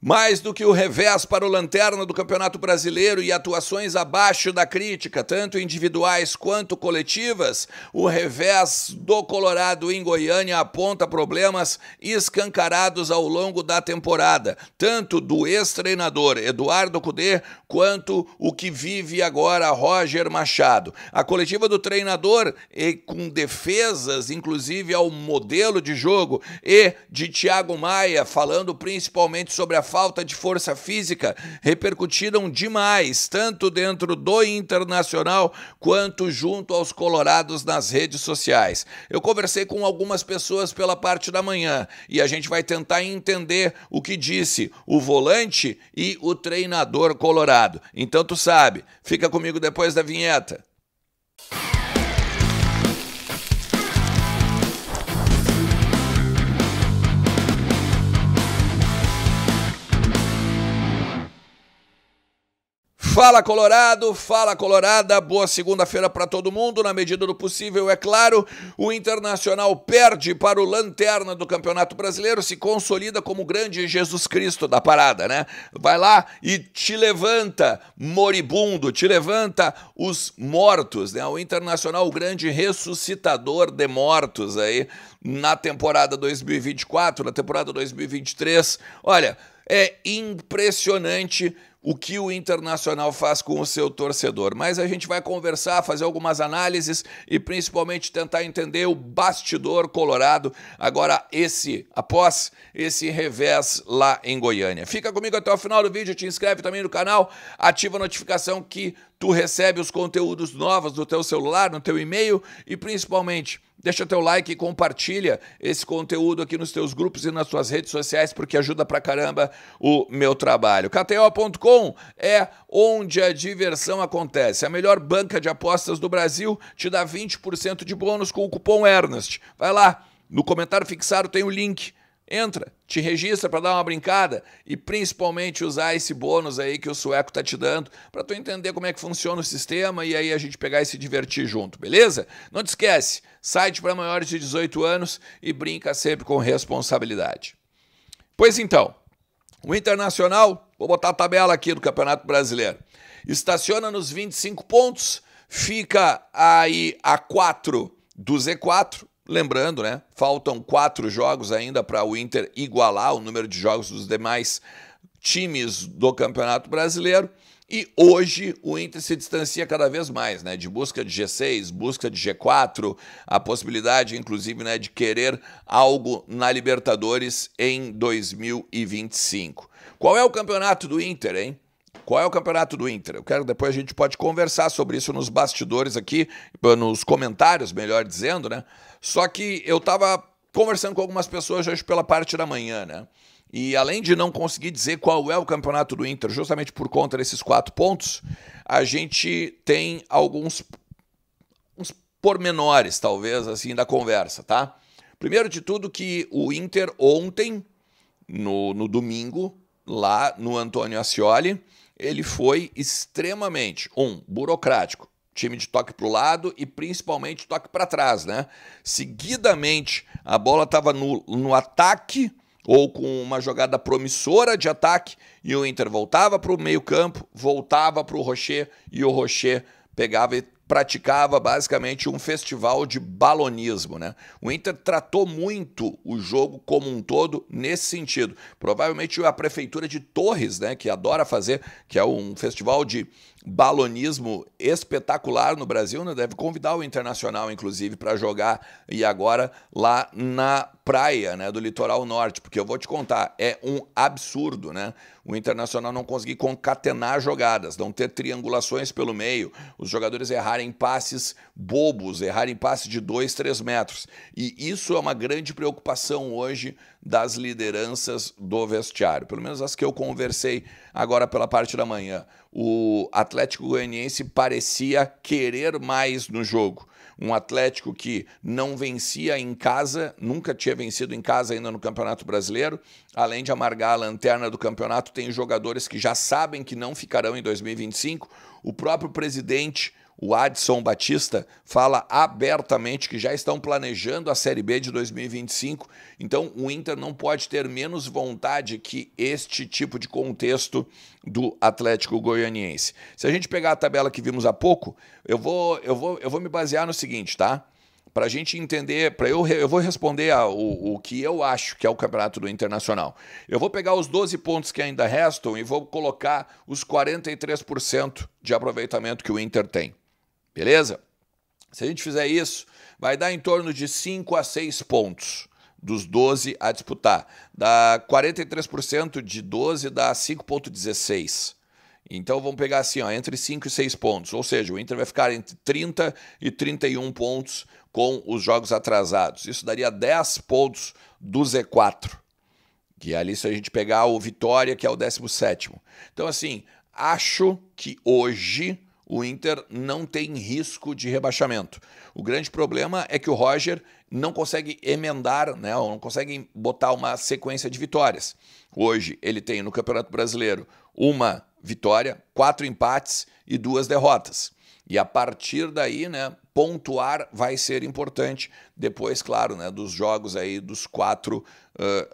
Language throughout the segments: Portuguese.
Mais do que o revés para o Lanterna do Campeonato Brasileiro e atuações abaixo da crítica, tanto individuais quanto coletivas, o revés do Colorado em Goiânia aponta problemas escancarados ao longo da temporada, tanto do ex-treinador Eduardo Cudê quanto o que vive agora Roger Machado. A coletiva do treinador, com defesas inclusive ao modelo de jogo, e de Thiago Maia, falando principalmente sobre a falta de força física repercutiram demais, tanto dentro do internacional quanto junto aos colorados nas redes sociais. Eu conversei com algumas pessoas pela parte da manhã e a gente vai tentar entender o que disse o volante e o treinador colorado. Então tu sabe, fica comigo depois da vinheta. Fala Colorado, fala Colorada, boa segunda-feira para todo mundo, na medida do possível, é claro. O Internacional perde para o Lanterna do Campeonato Brasileiro, se consolida como o grande Jesus Cristo da parada, né? Vai lá e te levanta, moribundo, te levanta os mortos, né? O Internacional, o grande ressuscitador de mortos aí na temporada 2024, na temporada 2023. Olha, é impressionante o que o Internacional faz com o seu torcedor. Mas a gente vai conversar, fazer algumas análises e principalmente tentar entender o bastidor colorado, agora esse, após esse revés lá em Goiânia. Fica comigo até o final do vídeo, te inscreve também no canal, ativa a notificação que tu recebe os conteúdos novos no teu celular, no teu e-mail e principalmente deixa teu like e compartilha esse conteúdo aqui nos teus grupos e nas tuas redes sociais porque ajuda pra caramba o meu trabalho. KTO.com é onde a diversão acontece. A melhor banca de apostas do Brasil te dá 20% de bônus com o cupom Ernest. Vai lá, no comentário fixado tem o link Entra, te registra para dar uma brincada e principalmente usar esse bônus aí que o sueco tá te dando para tu entender como é que funciona o sistema e aí a gente pegar e se divertir junto, beleza? Não te esquece, site para maiores de 18 anos e brinca sempre com responsabilidade. Pois então, o Internacional, vou botar a tabela aqui do Campeonato Brasileiro. Estaciona nos 25 pontos, fica aí a 4 do Z4 Lembrando, né? Faltam quatro jogos ainda para o Inter igualar o número de jogos dos demais times do Campeonato Brasileiro. E hoje o Inter se distancia cada vez mais, né? De busca de G6, busca de G4, a possibilidade, inclusive, né, de querer algo na Libertadores em 2025. Qual é o campeonato do Inter, hein? Qual é o campeonato do Inter? Eu quero depois a gente pode conversar sobre isso nos bastidores aqui, eh, nos comentários, melhor dizendo, né? Só que eu estava conversando com algumas pessoas hoje pela parte da manhã, né? E além de não conseguir dizer qual é o campeonato do Inter, justamente por conta desses quatro pontos, a gente tem alguns uns pormenores, talvez, assim, da conversa, tá? Primeiro de tudo, que o Inter ontem, no, no domingo, lá no Antônio Ascioli, ele foi extremamente, um, burocrático, time de toque para o lado e principalmente toque para trás, né? Seguidamente, a bola estava no, no ataque ou com uma jogada promissora de ataque e o Inter voltava para o meio campo, voltava para o Rocher e o Rocher pegava e praticava basicamente um festival de balonismo. Né? O Inter tratou muito o jogo como um todo nesse sentido. Provavelmente a prefeitura de Torres, né, que adora fazer, que é um festival de balonismo espetacular no Brasil, né? Deve convidar o Internacional, inclusive, para jogar e agora lá na praia, né, do litoral norte, porque eu vou te contar, é um absurdo, né? O Internacional não conseguir concatenar jogadas, não ter triangulações pelo meio, os jogadores errarem passes bobos, errarem passes de dois, três metros. E isso é uma grande preocupação hoje das lideranças do vestiário, pelo menos as que eu conversei agora pela parte da manhã. O Atlético Goianiense parecia querer mais no jogo. Um Atlético que não vencia em casa, nunca tinha vencido em casa ainda no Campeonato Brasileiro, além de amargar a lanterna do campeonato, tem jogadores que já sabem que não ficarão em 2025. O próprio presidente o Adson Batista fala abertamente que já estão planejando a Série B de 2025, então o Inter não pode ter menos vontade que este tipo de contexto do Atlético Goianiense. Se a gente pegar a tabela que vimos há pouco, eu vou, eu vou, eu vou me basear no seguinte, tá? para a gente entender, para eu, eu vou responder a, o, o que eu acho que é o campeonato do Internacional. Eu vou pegar os 12 pontos que ainda restam e vou colocar os 43% de aproveitamento que o Inter tem. Beleza? Se a gente fizer isso, vai dar em torno de 5 a 6 pontos dos 12 a disputar. Dá 43% de 12 dá 5.16. Então vamos pegar assim, ó, entre 5 e 6 pontos. Ou seja, o Inter vai ficar entre 30 e 31 pontos com os jogos atrasados. Isso daria 10 pontos do Z4. E é ali se a gente pegar o Vitória, que é o 17. Então, assim, acho que hoje o Inter não tem risco de rebaixamento. O grande problema é que o Roger não consegue emendar, né, ou não consegue botar uma sequência de vitórias. Hoje ele tem no Campeonato Brasileiro uma vitória, quatro empates e duas derrotas. E a partir daí, né, pontuar vai ser importante depois, claro, né, dos jogos aí dos quatro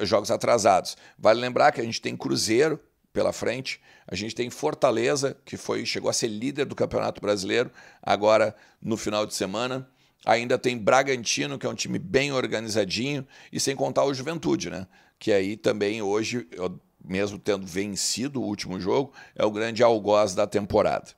uh, jogos atrasados. Vale lembrar que a gente tem Cruzeiro pela frente. A gente tem Fortaleza, que foi chegou a ser líder do Campeonato Brasileiro, agora no final de semana. Ainda tem Bragantino, que é um time bem organizadinho, e sem contar o Juventude, né? Que aí também hoje, mesmo tendo vencido o último jogo, é o grande algoz da temporada.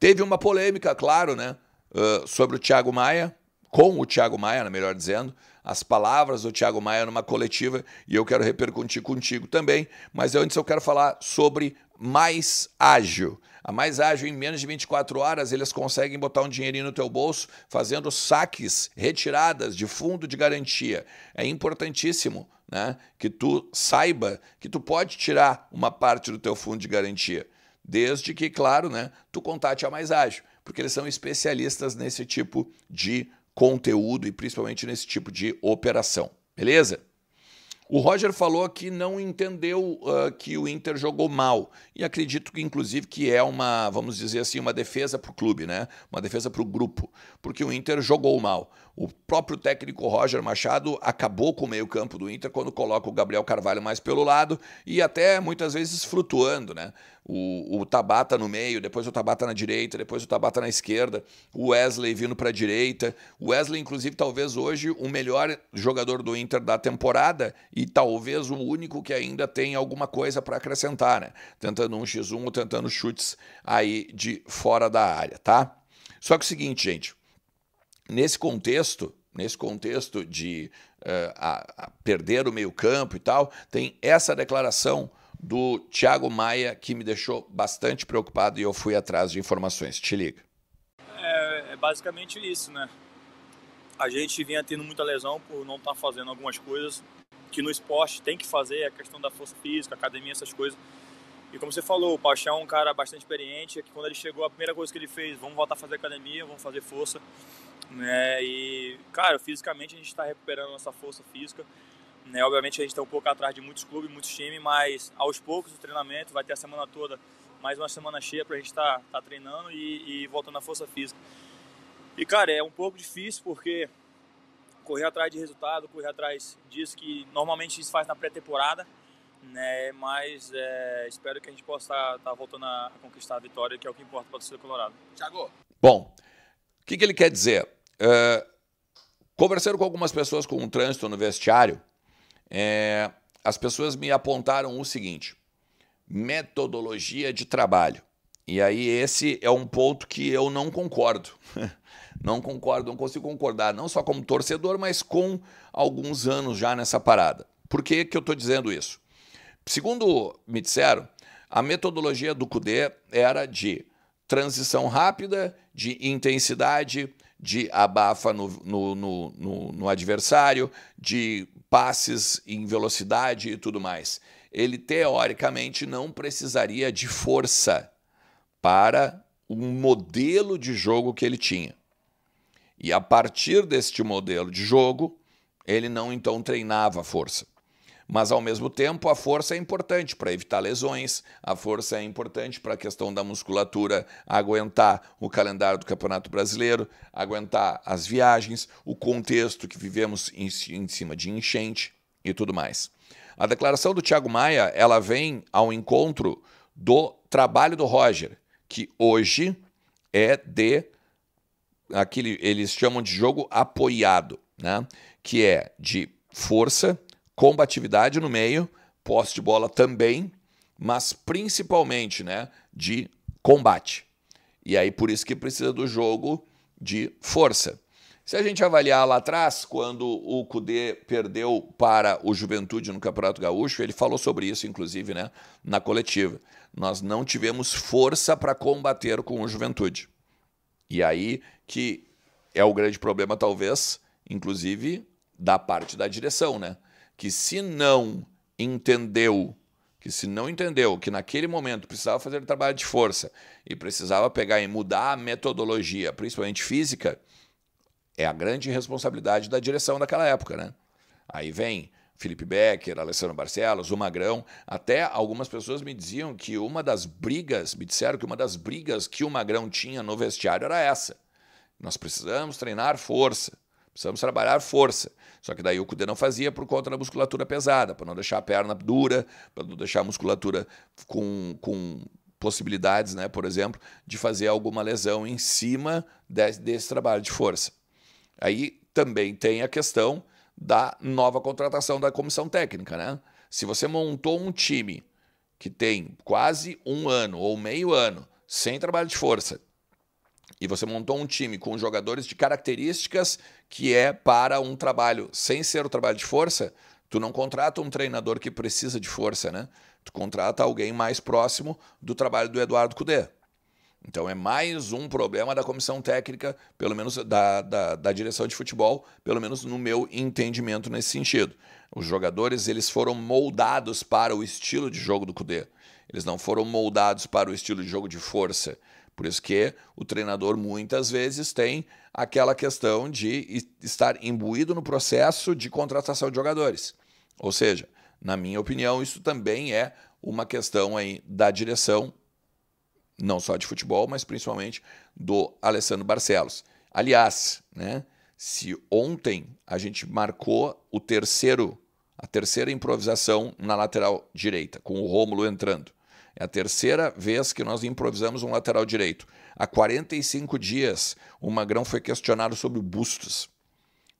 Teve uma polêmica, claro, né? Uh, sobre o Thiago Maia, com o Thiago Maia, né, melhor dizendo, as palavras do Tiago Maia numa coletiva e eu quero repercutir contigo também. Mas antes eu quero falar sobre mais ágil. A mais ágil, em menos de 24 horas, eles conseguem botar um dinheirinho no teu bolso fazendo saques, retiradas de fundo de garantia. É importantíssimo né, que tu saiba que tu pode tirar uma parte do teu fundo de garantia. Desde que, claro, né, tu contate a mais ágil, porque eles são especialistas nesse tipo de conteúdo e principalmente nesse tipo de operação, beleza? O Roger falou que não entendeu uh, que o Inter jogou mal e acredito que inclusive que é uma, vamos dizer assim, uma defesa para o clube, né? Uma defesa para o grupo, porque o Inter jogou mal. O próprio técnico Roger Machado acabou com o meio-campo do Inter quando coloca o Gabriel Carvalho mais pelo lado e até muitas vezes flutuando, né? O, o Tabata no meio, depois o Tabata na direita, depois o Tabata na esquerda, o Wesley vindo para a direita. O Wesley, inclusive, talvez hoje o melhor jogador do Inter da temporada e talvez o único que ainda tem alguma coisa para acrescentar, né? Tentando um x1 ou tentando chutes aí de fora da área, tá? Só que é o seguinte, gente nesse contexto, nesse contexto de uh, a, a perder o meio-campo e tal, tem essa declaração do Thiago Maia que me deixou bastante preocupado e eu fui atrás de informações. Te liga. É, é basicamente isso, né? A gente vinha tendo muita lesão por não estar tá fazendo algumas coisas que no esporte tem que fazer, a questão da força física, academia, essas coisas. E como você falou, o Paixão é um cara bastante experiente, é que quando ele chegou, a primeira coisa que ele fez, vamos voltar a fazer academia, vamos fazer força. Né? E, cara, fisicamente a gente está recuperando nossa força física. Né? Obviamente a gente está um pouco atrás de muitos clubes, muitos times, mas aos poucos o treinamento vai ter a semana toda, mais uma semana cheia para a gente estar tá, tá treinando e, e voltando à força física. E, cara, é um pouco difícil porque correr atrás de resultado, correr atrás disso que normalmente se faz na pré-temporada, né? Mas é, espero que a gente possa estar tá, tá voltando a, conquistar a vitória, que é o que importa para o torcedor colorado. Thiago. Bom, o que, que ele quer dizer? Conversei ah, conversando com algumas pessoas com um trânsito no vestiário, é, as pessoas me apontaram o seguinte: metodologia de trabalho. E aí esse é um ponto que eu não concordo. Não concordo, não consigo concordar, não só como torcedor, mas com alguns anos já nessa parada. Por que, que eu estou dizendo isso? Segundo me disseram, a metodologia do CUDE era de transição rápida de intensidade, de abafa no, no, no, no, adversário, de passes em velocidade e tudo mais. Ele, teoricamente, não precisaria de força para o modelo de jogo que ele tinha. E a partir deste modelo de jogo, ele não então treinava força. Mas, ao mesmo tempo, a força é importante para evitar lesões, a força é importante para a questão da musculatura aguentar o calendário do Campeonato Brasileiro, aguentar as viagens, o contexto que vivemos em, em cima de enchente e tudo mais. A declaração do Thiago Maia ela vem ao encontro do trabalho do Roger, que hoje é de aquele eles chamam de jogo apoiado, né? Que é de força, combatividade no meio, posse de bola também, mas principalmente né, de combate. E aí por isso que precisa do jogo de força. Se a gente avaliar lá atrás, quando o Cudê perdeu para o Juventude no Campeonato Gaúcho, ele falou sobre isso, inclusive, né, na coletiva. Nós não tivemos força para combater com o Juventude. E aí que é o grande problema, talvez, inclusive, da parte da direção, né? que se não entendeu, que se não entendeu que naquele momento precisava fazer trabalho de força e precisava pegar e mudar a metodologia, principalmente física, é a grande responsabilidade da direção daquela época, né? Aí vem Felipe Becker, Alessandro Barcelos, o Magrão, até algumas pessoas me diziam que uma das brigas, me disseram que uma das brigas que o Magrão tinha no vestiário era essa. Nós precisamos treinar força. Precisamos trabalhar força. Só que daí o Cudê não fazia por conta da musculatura pesada, para não deixar a perna dura, para não deixar a musculatura com, com possibilidades, né, por exemplo, de fazer alguma lesão em cima desse, desse trabalho de força. Aí também tem a questão da nova contratação da comissão técnica, né? Se você montou um time que tem quase um ano ou meio ano sem trabalho de força e você montou um time com jogadores de características que é para um trabalho, sem ser o trabalho de força, tu não contrata um treinador que precisa de força, né? Tu contrata alguém mais próximo do trabalho do Eduardo Cudê. Então é mais um problema da comissão técnica, pelo menos da, da, da, direção de futebol, pelo menos no meu entendimento nesse sentido. Os jogadores eles foram moldados para o estilo de jogo do Cudê. Eles não foram moldados para o estilo de jogo de força. Por isso que o treinador muitas vezes tem aquela questão de estar imbuído no processo de contratação de jogadores. Ou seja, na minha opinião, isso também é uma questão aí da direção, não só de futebol, mas principalmente do Alessandro Barcelos. Aliás, né, se ontem a gente marcou o terceiro, a terceira improvisação na lateral direita, com o Rômulo entrando, é a terceira vez que nós improvisamos um lateral direito. Há 45 dias, o Magrão foi questionado sobre o Bustos.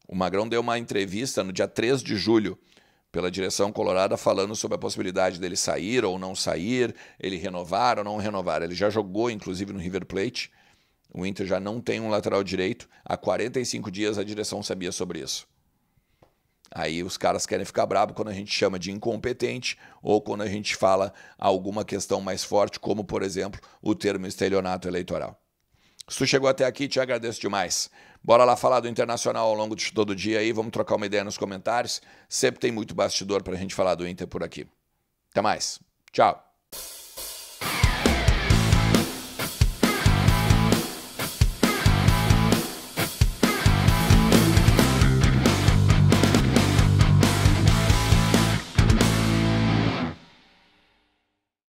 O Magrão deu uma entrevista no dia 3 de julho pela direção colorada falando sobre a possibilidade dele sair ou não sair, ele renovar ou não renovar. Ele já jogou, inclusive, no River Plate. O Inter já não tem um lateral direito. Há 45 dias a direção sabia sobre isso. Aí os caras querem ficar bravo quando a gente chama de incompetente ou quando a gente fala alguma questão mais forte, como, por exemplo, o termo estelionato eleitoral. Se tu chegou até aqui, te agradeço demais. Bora lá falar do Internacional ao longo de todo o dia aí, vamos trocar uma ideia nos comentários. Sempre tem muito bastidor para a gente falar do Inter por aqui. Até mais. Tchau.